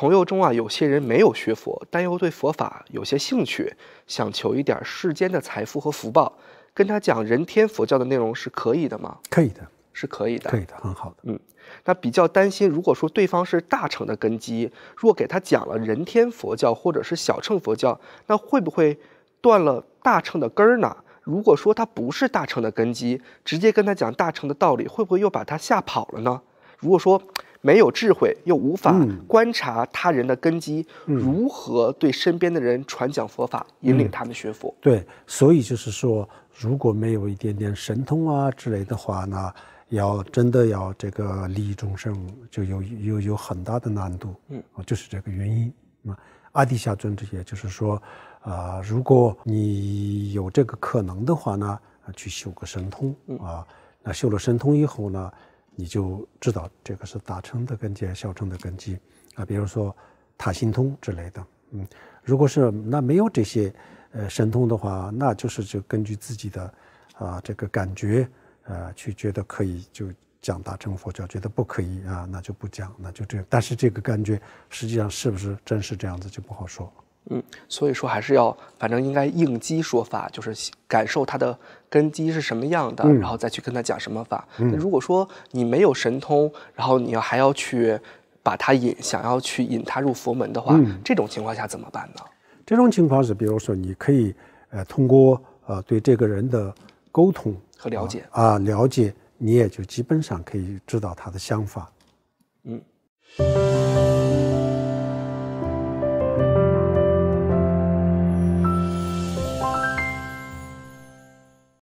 朋友中啊，有些人没有学佛，但又对佛法有些兴趣，想求一点世间的财富和福报。跟他讲人天佛教的内容是可以的吗？可以的，是可以的，可以的，很好的。嗯，那比较担心，如果说对方是大乘的根基，若给他讲了人天佛教或者是小乘佛教，那会不会断了大乘的根儿呢？如果说他不是大乘的根基，直接跟他讲大乘的道理，会不会又把他吓跑了呢？如果说。没有智慧，又无法观察他人的根基，如何对身边的人传讲佛法，引领他们学佛。对，所以就是说，如果没有一点点神通啊之类的话，呢，要真的要这个利益众生，就有有有很大的难度。嗯，就是这个原因。那阿底夏尊者也就是说，啊，如果你有这个可能的话呢，去修个神通啊，那修了神通以后呢？你就知道这个是大乘的根基，小乘的根基啊，比如说塔心通之类的。嗯，如果是那没有这些呃神通的话，那就是就根据自己的啊这个感觉，呃，去觉得可以就讲大乘佛教，觉得不可以啊，那就不讲，那就这。样。但是这个感觉实际上是不是真是这样子就不好说。嗯，所以说还是要，反正应该应机说法，就是感受他的根基是什么样的，然后再去跟他讲什么法。那如果说你没有神通，然后你要还要去把他引，想要去引他入佛门的话，这种情况下怎么办呢？这种情况是，比如说你可以呃通过呃对这个人的沟通和了解啊了解，你也就基本上可以知道他的想法，嗯。